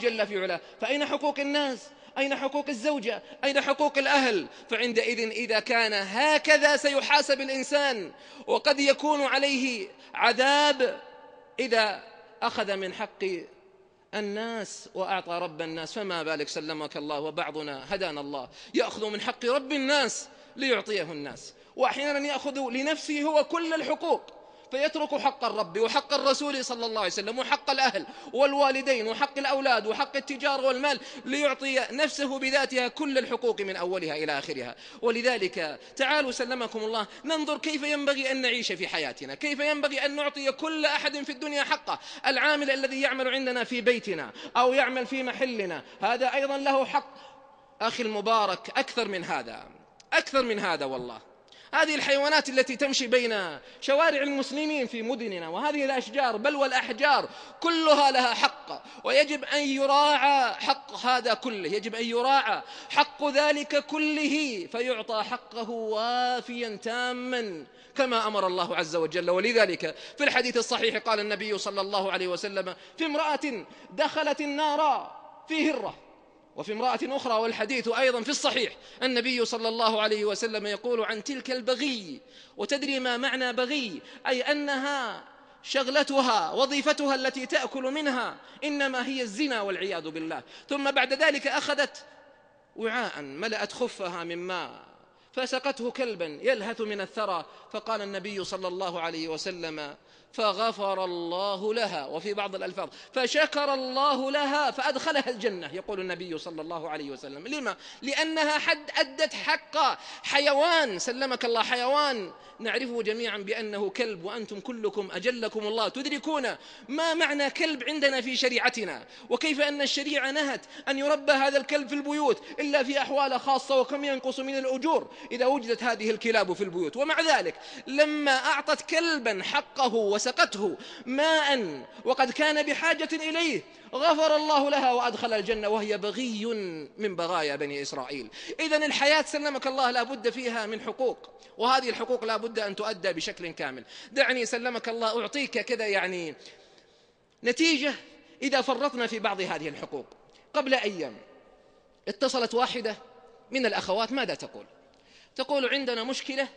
جل في علاه فأين حقوق الناس أين حقوق الزوجة أين حقوق الأهل فعندئذ إذا كان هكذا سيحاسب الإنسان وقد يكون عليه عذاب إذا أخذ من حق الناس وأعطى رب الناس فما بالك سلمك الله وبعضنا هدانا الله يأخذ من حق رب الناس ليعطيه الناس وأحيانا يأخذ لنفسه هو كل الحقوق فيترك حق الرب وحق الرسول صلى الله عليه وسلم وحق الأهل والوالدين وحق الأولاد وحق التجار والمال ليعطي نفسه بذاتها كل الحقوق من أولها إلى آخرها ولذلك تعالوا سلمكم الله ننظر كيف ينبغي أن نعيش في حياتنا كيف ينبغي أن نعطي كل أحد في الدنيا حقه العامل الذي يعمل عندنا في بيتنا أو يعمل في محلنا هذا أيضا له حق أخي المبارك أكثر من هذا أكثر من هذا والله هذه الحيوانات التي تمشي بين شوارع المسلمين في مدننا وهذه الأشجار بل والأحجار كلها لها حق ويجب أن يراعى حق هذا كله يجب أن يراعى حق ذلك كله فيعطى حقه وافيا تاما كما أمر الله عز وجل ولذلك في الحديث الصحيح قال النبي صلى الله عليه وسلم في امرأة دخلت النار في هره وفي امرأة أخرى والحديث أيضا في الصحيح النبي صلى الله عليه وسلم يقول عن تلك البغي وتدري ما معنى بغي أي أنها شغلتها وظيفتها التي تأكل منها إنما هي الزنا والعياذ بالله ثم بعد ذلك أخذت وعاء ملأت خفها من ماء فسقته كلبا يلهث من الثرى فقال النبي صلى الله عليه وسلم فغفر الله لها وفي بعض الألفاظ فشكر الله لها فأدخلها الجنة يقول النبي صلى الله عليه وسلم لما؟ لأنها حد أدت حق حيوان سلمك الله حيوان نعرفه جميعا بأنه كلب وأنتم كلكم أجلكم الله تدركون ما معنى كلب عندنا في شريعتنا وكيف أن الشريعة نهت أن يربى هذا الكلب في البيوت إلا في أحوال خاصة وكم ينقص من الأجور إذا وجدت هذه الكلاب في البيوت ومع ذلك لما أعطت كلبا حقه وسقته ماء وقد كان بحاجة إليه غفر الله لها وأدخل الجنة وهي بغي من بغايا بني إسرائيل إذا الحياة سلمك الله لا بد فيها من حقوق وهذه الحقوق لا بد أن تؤدى بشكل كامل دعني سلمك الله أعطيك كذا يعني نتيجة إذا فرطنا في بعض هذه الحقوق قبل أيام اتصلت واحدة من الأخوات ماذا تقول تقول عندنا مشكلة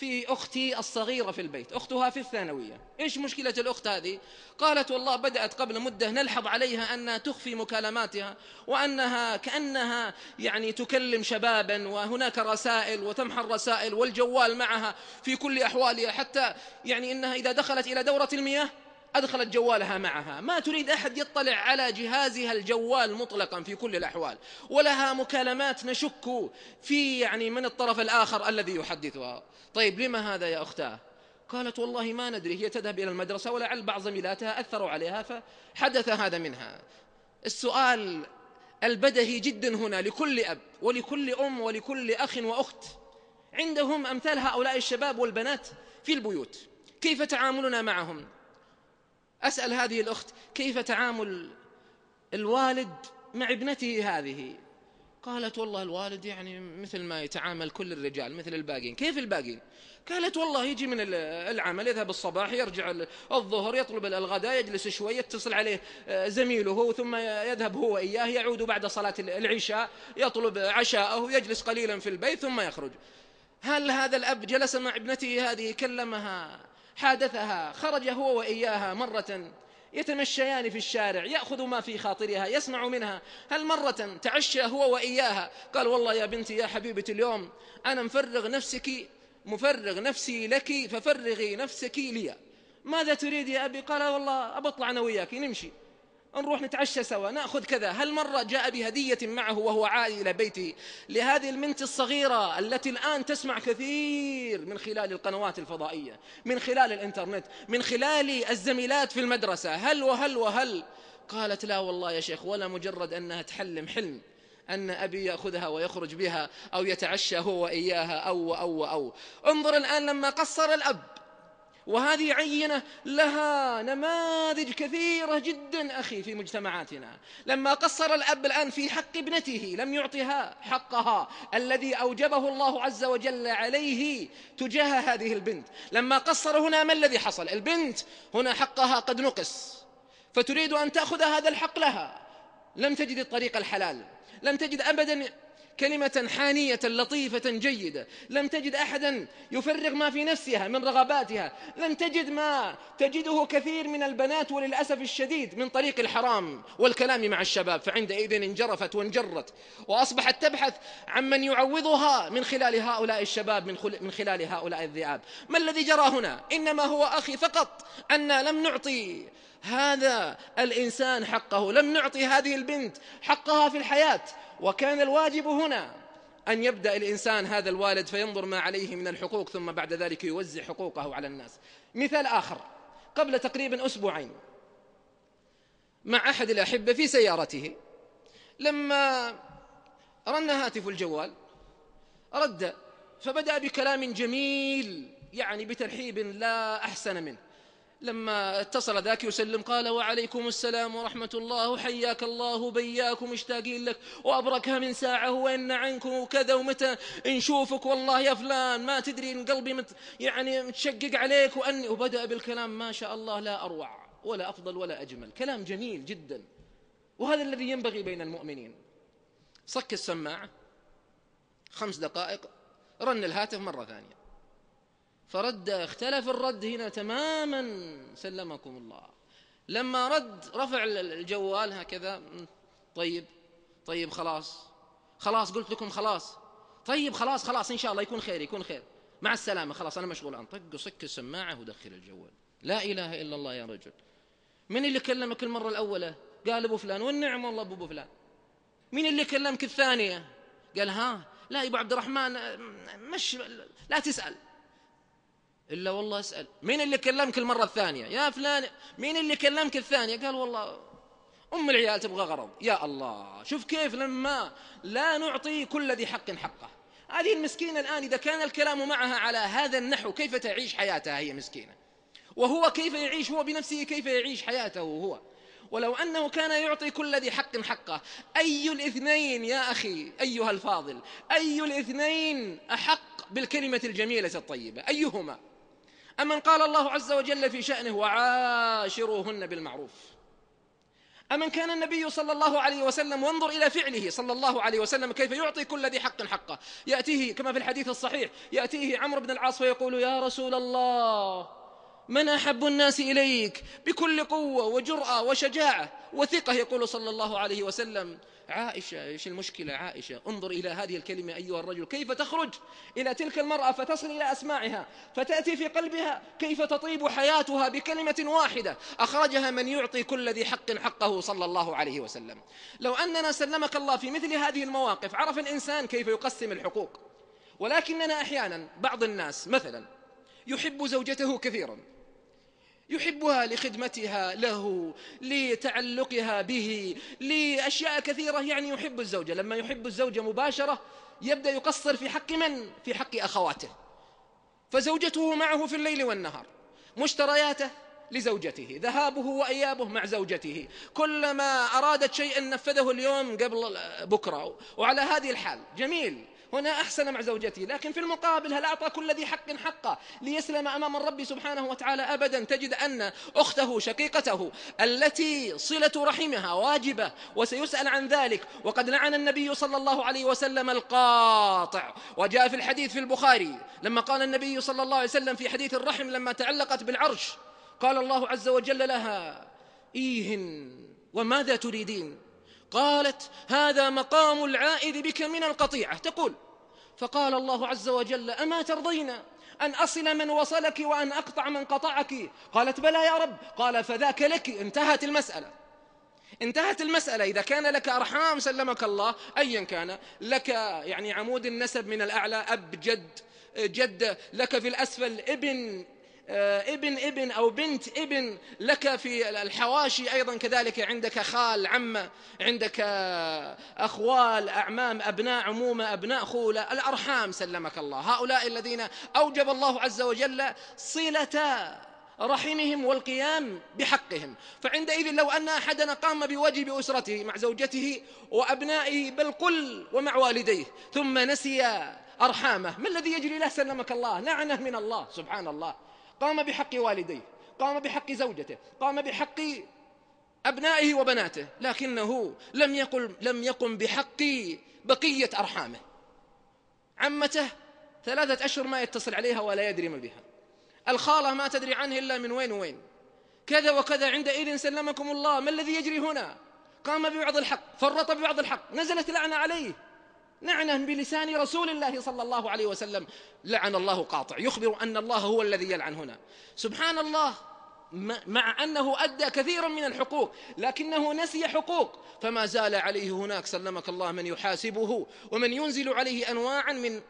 في أختي الصغيرة في البيت أختها في الثانوية إيش مشكلة الأخت هذه قالت والله بدأت قبل مدة نلحظ عليها أنها تخفي مكالماتها وأنها كأنها يعني تكلم شبابا وهناك رسائل وتمحى الرسائل والجوال معها في كل أحوالها حتى يعني إنها إذا دخلت إلى دورة المياه أدخلت جوالها معها ما تريد أحد يطلع على جهازها الجوال مطلقا في كل الأحوال ولها مكالمات نشك في يعني من الطرف الآخر الذي يحدثها طيب لما هذا يا أختاه قالت والله ما ندري هي تذهب إلى المدرسة ولعل بعض زميلاتها أثروا عليها فحدث هذا منها السؤال البدهي جدا هنا لكل أب ولكل أم ولكل أخ وأخت عندهم أمثال هؤلاء الشباب والبنات في البيوت كيف تعاملنا معهم أسأل هذه الأخت كيف تعامل الوالد مع ابنته هذه قالت والله الوالد يعني مثل ما يتعامل كل الرجال مثل الباقين كيف الباقين قالت والله يجي من العمل يذهب الصباح يرجع الظهر يطلب الغداء يجلس شوي يتصل عليه آه، زميله ثم يذهب هو إياه يعود بعد صلاة العشاء يطلب عشاءه يجلس قليلا في البيت ثم يخرج هل هذا الأب جلس مع ابنته هذه كلمها حادثها خرج هو وإياها مرة يتمشيان في الشارع يأخذ ما في خاطرها يسمع منها هل مرة تعشى هو وإياها قال والله يا بنتي يا حبيبتي اليوم أنا مفرغ نفسك مفرغ نفسي لك ففرغي نفسك لي ماذا تريد يا أبي قال والله أبطلع أنا وياك نمشي نروح نتعشى سوا ناخذ كذا هل مره جاء بهديه معه وهو عائد الى بيته لهذه البنت الصغيره التي الان تسمع كثير من خلال القنوات الفضائيه من خلال الانترنت من خلال الزميلات في المدرسه هل وهل وهل قالت لا والله يا شيخ ولا مجرد انها تحلم حلم أن أبي يأخذها ويخرج بها أو يتعشى هو وإياها أو أو أو انظر الآن لما قصر الأب وهذه عينة لها نماذج كثيرة جدا أخي في مجتمعاتنا لما قصر الأب الآن في حق ابنته لم يعطها حقها الذي أوجبه الله عز وجل عليه تجاه هذه البنت لما قصر هنا ما الذي حصل البنت هنا حقها قد نقص فتريد أن تأخذ هذا الحق لها لم تجد الطريق الحلال لم تجد أبدا كلمة حانية لطيفة جيدة لم تجد أحدا يفرغ ما في نفسها من رغباتها لم تجد ما تجده كثير من البنات وللأسف الشديد من طريق الحرام والكلام مع الشباب فعندئذ انجرفت وانجرت وأصبحت تبحث عن من يعوضها من خلال هؤلاء الشباب من, من خلال هؤلاء الذئاب ما الذي جرى هنا إنما هو أخي فقط أن لم نعطي هذا الإنسان حقه لم نعطي هذه البنت حقها في الحياة وكان الواجب هنا أن يبدأ الإنسان هذا الوالد فينظر ما عليه من الحقوق ثم بعد ذلك يوزع حقوقه على الناس مثال آخر قبل تقريبا أسبوعين مع أحد الأحبة في سيارته لما رن هاتف الجوال رد فبدأ بكلام جميل يعني بترحيب لا أحسن منه لما اتصل ذاك يسلم قال وعليكم السلام ورحمة الله حياك الله بياكم اشتاقين لك وأبركها من ساعة وإن عنكم وكذا ومتى نشوفك والله يا فلان ما تدري إن قلبي مت يعني متشقق عليك وأني وبدأ بالكلام ما شاء الله لا أروع ولا أفضل ولا أجمل كلام جميل جدا وهذا الذي ينبغي بين المؤمنين صك السماعة خمس دقائق رن الهاتف مرة ثانية فرد اختلف الرد هنا تماما سلمكم الله لما رد رفع الجوال هكذا طيب طيب خلاص خلاص قلت لكم خلاص طيب خلاص خلاص إن شاء الله يكون خير يكون خير مع السلامة خلاص أنا مشغول عن طق وصك السماعة ودخل الجوال لا إله إلا الله يا رجل من اللي كلمك المرة الأولى قال أبو فلان والنعم والله أبو فلان مين اللي كلمك الثانية قال ها لا يا أبو عبد الرحمن مش لا تسأل إلا والله اسأل مين اللي كلمك المرة الثانية يا فلان مين اللي كلمك الثانية قال والله أم العيال تبغى غرض يا الله شوف كيف لما لا نعطي كل ذي حق حقه هذه المسكينة الآن إذا كان الكلام معها على هذا النحو كيف تعيش حياتها هي مسكينة وهو كيف يعيش هو بنفسه كيف يعيش حياته هو ولو أنه كان يعطي كل ذي حق حقه أي الاثنين يا أخي أيها الفاضل أي الاثنين أحق بالكلمة الجميلة الطيبة أيهما أمن قال الله عز وجل في شأنه وعاشروهن بالمعروف أمن كان النبي صلى الله عليه وسلم وانظر إلى فعله صلى الله عليه وسلم كيف يعطي كل ذي حق حقه يأتيه كما في الحديث الصحيح يأتيه عمرو بن العاص ويقول يا رسول الله من أحب الناس إليك بكل قوة وجرأة وشجاعة وثقة يقول صلى الله عليه وسلم عائشة إيش المشكلة عائشة انظر إلى هذه الكلمة أيها الرجل كيف تخرج إلى تلك المرأة فتصل إلى أسماعها فتأتي في قلبها كيف تطيب حياتها بكلمة واحدة أخرجها من يعطي كل ذي حق حقه صلى الله عليه وسلم لو أننا سلمك الله في مثل هذه المواقف عرف الإنسان كيف يقسم الحقوق ولكننا أحيانا بعض الناس مثلا يحب زوجته كثيرا يحبها لخدمتها له لتعلقها به لأشياء كثيرة يعني يحب الزوجة لما يحب الزوجة مباشرة يبدأ يقصر في حق من؟ في حق أخواته فزوجته معه في الليل والنهار مشترياته لزوجته ذهابه وإيابه مع زوجته كلما أرادت شيئا نفذه اليوم قبل بكرة وعلى هذه الحال جميل هنا أحسن مع زوجته لكن في المقابل هل أعطى كل ذي حق حقه ليسلم أمام الرب سبحانه وتعالى أبدا تجد أن أخته شقيقته التي صلة رحمها واجبة وسيسأل عن ذلك وقد لعن النبي صلى الله عليه وسلم القاطع وجاء في الحديث في البخاري لما قال النبي صلى الله عليه وسلم في حديث الرحم لما تعلقت بالعرش قال الله عز وجل لها إيهن وماذا تريدين قالت هذا مقام العائد بك من القطيعة تقول فقال الله عز وجل أما ترضين أن أصل من وصلك وأن أقطع من قطعك قالت بلى يا رب قال فذاك لك انتهت المسألة انتهت المسألة إذا كان لك أرحام سلمك الله أيا كان لك يعني عمود النسب من الأعلى أب جد جد لك في الأسفل ابن آه، ابن ابن أو بنت ابن لك في الحواشي أيضا كذلك عندك خال عمة عندك أخوال أعمام أبناء عمومة أبناء خولة الأرحام سلمك الله هؤلاء الذين أوجب الله عز وجل صلة رحمهم والقيام بحقهم فعندئذ لو أن أحدنا قام بواجب أسرته مع زوجته وأبنائه بل قل ومع والديه ثم نسي أرحامه ما الذي يجري له سلمك الله لعنة من الله سبحان الله قام بحق والديه قام بحق زوجته قام بحق أبنائه وبناته لكنه لم يقل لم يقم بحق بقية أرحامه عمته ثلاثة أشهر ما يتصل عليها ولا يدري ما بها الخالة ما تدري عنه إلا من وين وين كذا وكذا عندئذ سلمكم الله ما الذي يجري هنا قام ببعض الحق فرط ببعض الحق نزلت لعنة عليه نعنا بلسان رسول الله صلى الله عليه وسلم لعن الله قاطع يخبر أن الله هو الذي يلعن هنا سبحان الله مع أنه أدى كثيرا من الحقوق لكنه نسي حقوق فما زال عليه هناك سلمك الله من يحاسبه ومن ينزل عليه أنواعا من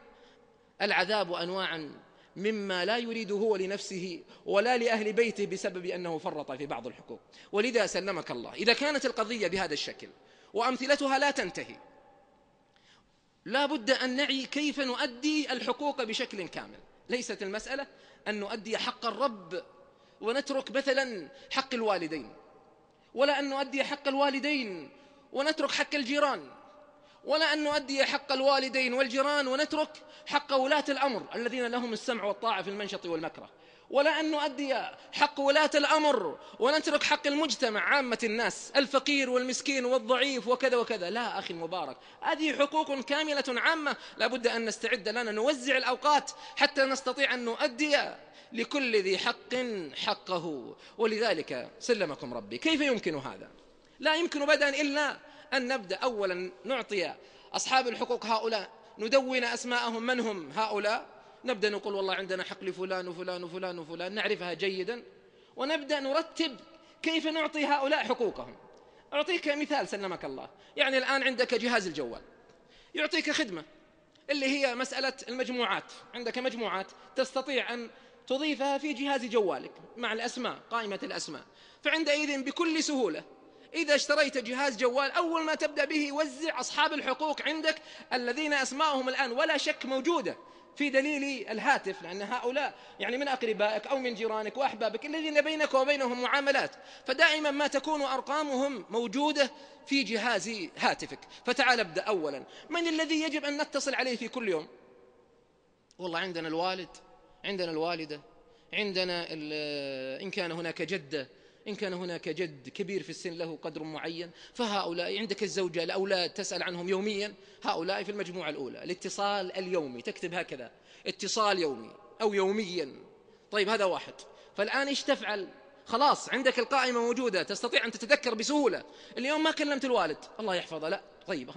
العذاب وأنواعا مما لا يريد هو لنفسه ولا لأهل بيته بسبب أنه فرط في بعض الحقوق ولذا سلمك الله إذا كانت القضية بهذا الشكل وأمثلتها لا تنتهي لا بد أن نعي كيف نؤدي الحقوق بشكل كامل ليست المسألة أن نؤدي حق الرب ونترك مثلا حق الوالدين ولا أن نؤدي حق الوالدين ونترك حق الجيران ولا أن نؤدي حق الوالدين والجيران ونترك حق ولاة الأمر الذين لهم السمع والطاعة في المنشط والمكره ولا أن نؤدي حق ولاة الأمر ونترك حق المجتمع عامة الناس الفقير والمسكين والضعيف وكذا وكذا لا أخي المبارك هذه حقوق كاملة عامة لابد أن نستعد لنا نوزع الأوقات حتى نستطيع أن نؤدي لكل ذي حق حقه ولذلك سلمكم ربي كيف يمكن هذا لا يمكن بدءا إلا أن نبدأ أولا نعطي أصحاب الحقوق هؤلاء ندون أسماءهم من هم هؤلاء نبدأ نقول والله عندنا حق لفلان وفلان وفلان وفلان نعرفها جيدا ونبدأ نرتب كيف نعطي هؤلاء حقوقهم أعطيك مثال سلمك الله يعني الآن عندك جهاز الجوال يعطيك خدمة اللي هي مسألة المجموعات عندك مجموعات تستطيع أن تضيفها في جهاز جوالك مع الأسماء قائمة الأسماء فعندئذ بكل سهولة إذا اشتريت جهاز جوال أول ما تبدأ به وزع أصحاب الحقوق عندك الذين أسماءهم الآن ولا شك موجودة في دليل الهاتف لأن هؤلاء يعني من أقربائك أو من جيرانك وأحبابك الذين بينك وبينهم معاملات فدائما ما تكون أرقامهم موجودة في جهاز هاتفك فتعال ابدأ أولا من الذي يجب أن نتصل عليه في كل يوم والله عندنا الوالد عندنا الوالدة عندنا إن كان هناك جدة إن كان هناك جد كبير في السن له قدر معين فهؤلاء عندك الزوجة الأولاد تسأل عنهم يوميا هؤلاء في المجموعة الأولى الاتصال اليومي تكتب هكذا اتصال يومي أو يوميا طيب هذا واحد فالآن إيش تفعل خلاص عندك القائمة موجودة تستطيع أن تتذكر بسهولة اليوم ما كلمت الوالد الله يحفظه لا طيب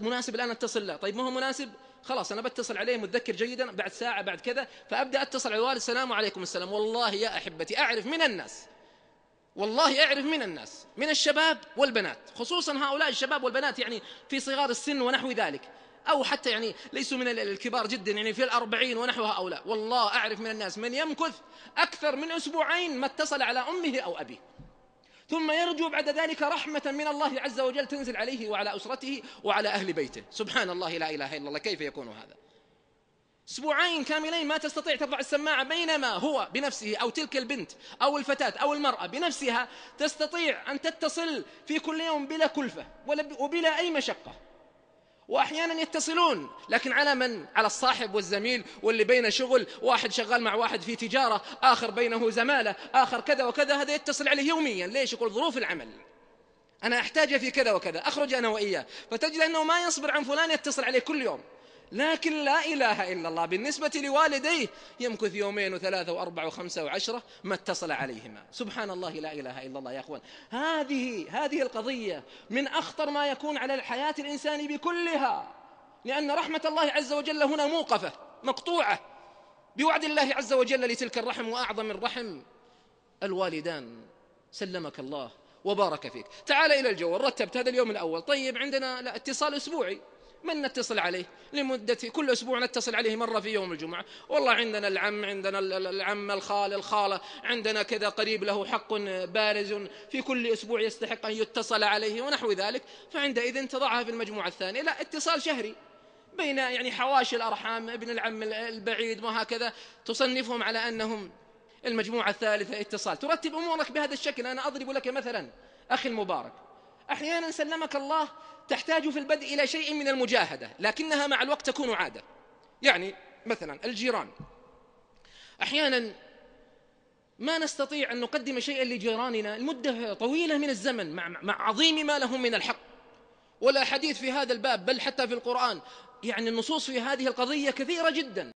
مناسب الآن أتصل له طيب ما هو مناسب خلاص أنا بتصل عليه متذكر جيدا بعد ساعة بعد كذا فأبدأ أتصل على الوالد السلام عليكم السلام والله يا أحبتي أعرف من الناس والله أعرف من الناس من الشباب والبنات خصوصا هؤلاء الشباب والبنات يعني في صغار السن ونحو ذلك أو حتى يعني ليسوا من الكبار جدا يعني في الأربعين ونحو هؤلاء والله أعرف من الناس من يمكث أكثر من أسبوعين ما اتصل على أمه أو أبيه ثم يرجو بعد ذلك رحمة من الله عز وجل تنزل عليه وعلى أسرته وعلى أهل بيته سبحان الله لا إله إلا الله كيف يكون هذا أسبوعين كاملين ما تستطيع تضع السماعة بينما هو بنفسه أو تلك البنت أو الفتاة أو المرأة بنفسها تستطيع أن تتصل في كل يوم بلا كلفة وبلا أي مشقة واحيانا يتصلون لكن على من على الصاحب والزميل واللي بينه شغل واحد شغال مع واحد في تجاره اخر بينه زماله اخر كذا وكذا هذا يتصل عليه يوميا ليش يقول ظروف العمل انا احتاجه في كذا وكذا اخرج انا واياه فتجد انه ما يصبر عن فلان يتصل عليه كل يوم لكن لا إله إلا الله بالنسبة لوالديه يمكث يومين وثلاثة وأربعة وخمسة وعشرة ما اتصل عليهما سبحان الله لا إله إلا الله يا أخوان هذه هذه القضية من أخطر ما يكون على الحياة الإنسان بكلها لأن رحمة الله عز وجل هنا موقفة مقطوعة بوعد الله عز وجل لتلك الرحم وأعظم الرحم الوالدان سلمك الله وبارك فيك تعال إلى الجو رتبت هذا اليوم الأول طيب عندنا لا اتصال أسبوعي من نتصل عليه لمدة كل أسبوع نتصل عليه مرة في يوم الجمعة والله عندنا العم عندنا العم الخال الخالة عندنا كذا قريب له حق بارز في كل أسبوع يستحق أن يتصل عليه ونحو ذلك فعندئذ تضعها في المجموعة الثانية لا اتصال شهري بين يعني حواشي الأرحام ابن العم البعيد وهكذا تصنفهم على أنهم المجموعة الثالثة اتصال ترتب أمورك بهذا الشكل أنا أضرب لك مثلا أخي المبارك أحيانا سلمك الله تحتاج في البدء إلى شيء من المجاهدة لكنها مع الوقت تكون عادة يعني مثلا الجيران أحيانا ما نستطيع أن نقدم شيئا لجيراننا لمدة طويلة من الزمن مع, مع عظيم ما لهم من الحق ولا حديث في هذا الباب بل حتى في القرآن يعني النصوص في هذه القضية كثيرة جدا